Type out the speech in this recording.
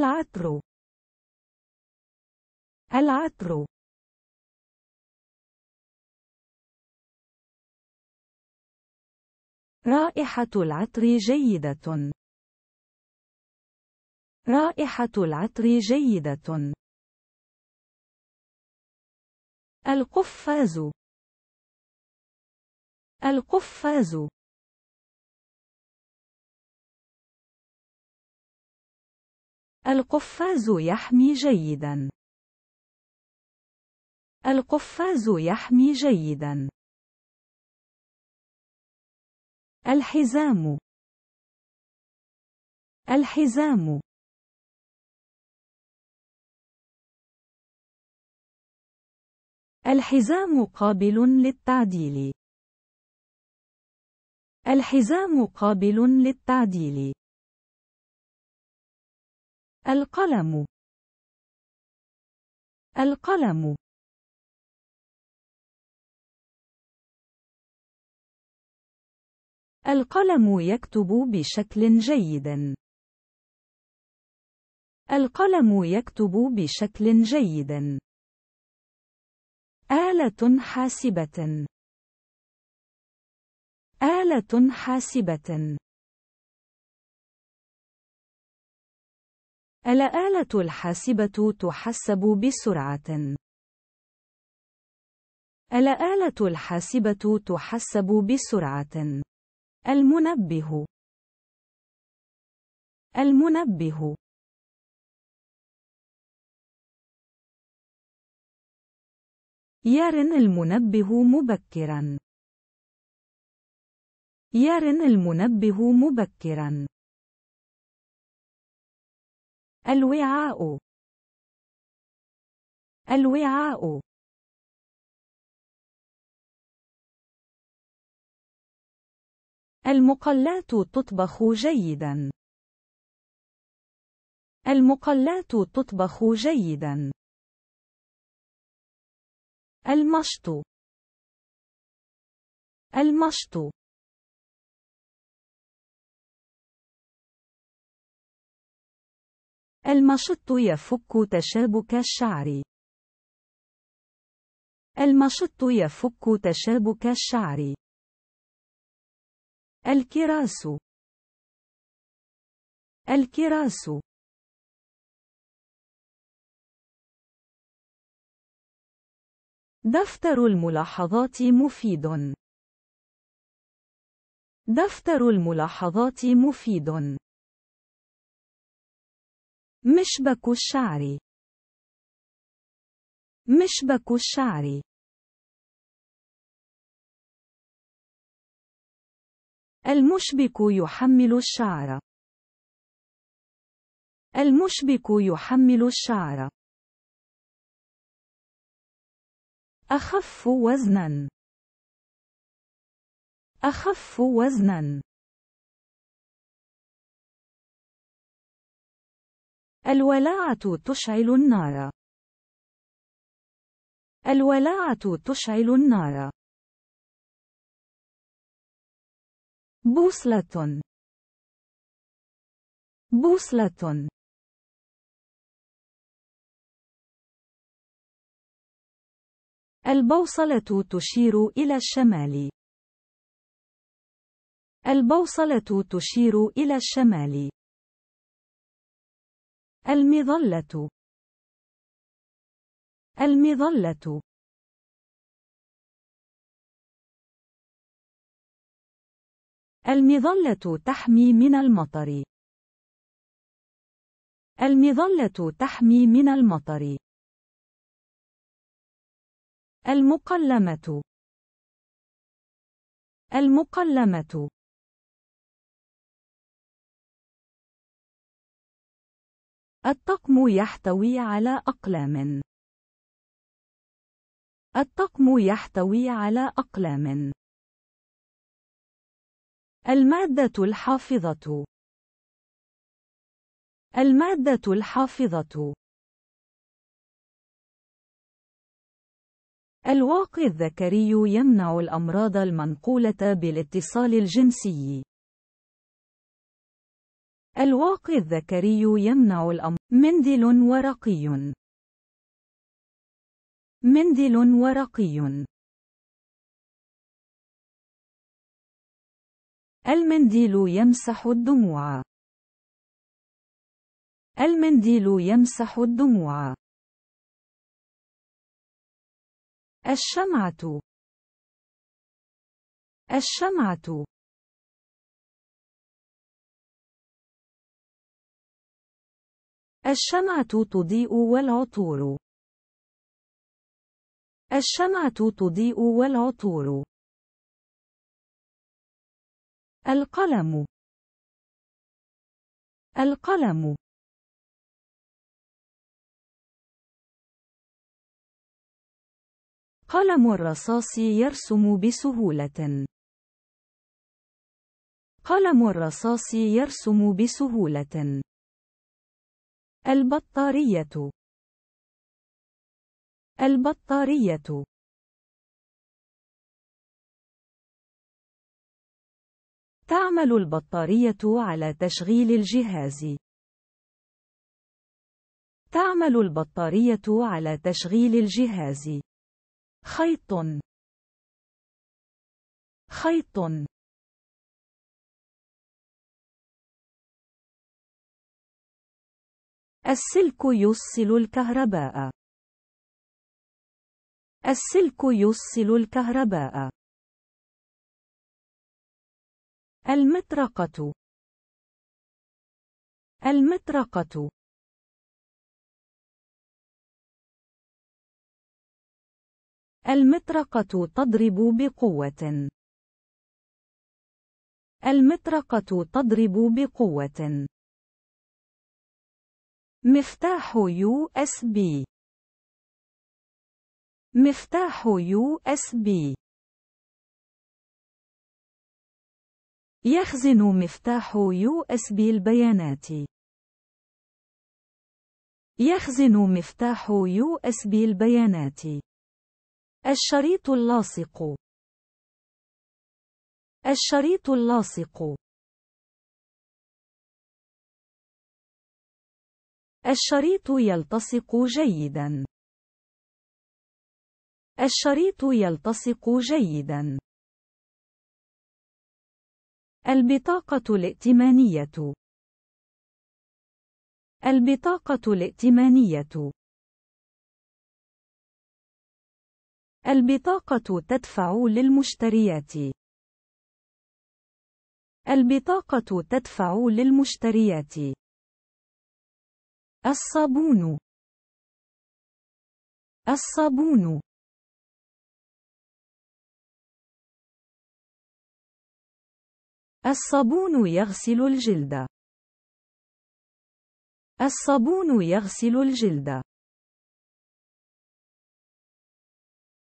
العطر العطر رائحة العطر جيدة رائحة العطر جيدة القفاز القفاز القفاز يحمي جيدا. القفاز يحمي جيدا. الحزام. الحزام. الحزام قابل للتعديل. الحزام قابل للتعديل. القلم القلم القلم يكتب بشكل جيد القلم يكتب بشكل جيد آلة حاسبة آلة حاسبة الآلة الحاسبة تحسب بسرعة. الآلة الحاسبة تحسب بسرعة. المنبه المنبه يرن المنبه مبكرا يرن المنبه مبكرا الوعاء الوعاء المقلات تطبخ جيدا المقلات تطبخ جيدا المشط المشط المشط يفك تشابك الشعر. المشط يفك تشابك الشعر. الكراس. الكراس. دفتر الملاحظات مفيد. دفتر الملاحظات مفيد. مشبك الشعر مشبك الشعر المشبك يحمل الشعر المشبك يحمل الشعر أخف وزنا أخف وزنا الولاعة تشعل النار. الولاعة تشعل النار. بوصلة بوصلة البوصلة تشير إلى الشمال. البوصلة تشير إلى الشمال. المظلة المظلة المظلة تحمي من المطر المظلة تحمي من المطر المقلمة المقلمة الطقم يحتوي على أقلام. الطقم يحتوي على أقلام. المادة الحافظة. المادة الحافظة. الواقي الذكري يمنع الأمراض المنقولة بالاتصال الجنسي. الواقي الذكري يمنع الأمر منديل ورقي منديل ورقي المنديل يمسح الدموع المنديل يمسح الدموع الشمعة الشمعة الشمعة تضيء والعطور الشمعة تضيء والعطور القلم القلم قلم الرصاص يرسم بسهولة قلم الرصاص يرسم بسهولة البطارية البطارية تعمل البطارية على تشغيل الجهاز. تعمل البطارية على تشغيل الجهاز. خيط خيط السلك يوصل الكهرباء السلك يوصل الكهرباء المطرقة المطرقة المطرقة تضرب بقوة المطرقة تضرب بقوة مفتاح يو اس بي مفتاح يو اس بي يخزن مفتاح يو اس بي البيانات يخزن مفتاح يو اس بي البيانات الشريط اللاصق الشريط اللاصق الشريط يلتصق جيدا. الشريط يلتصق جيدا. البطاقة الائتمانية. البطاقة الائتمانية. البطاقة تدفع للمشتريات. البطاقة تدفع للمشتريات. الصابون الصابون الصابون يغسل الجلد الصابون يغسل الجلد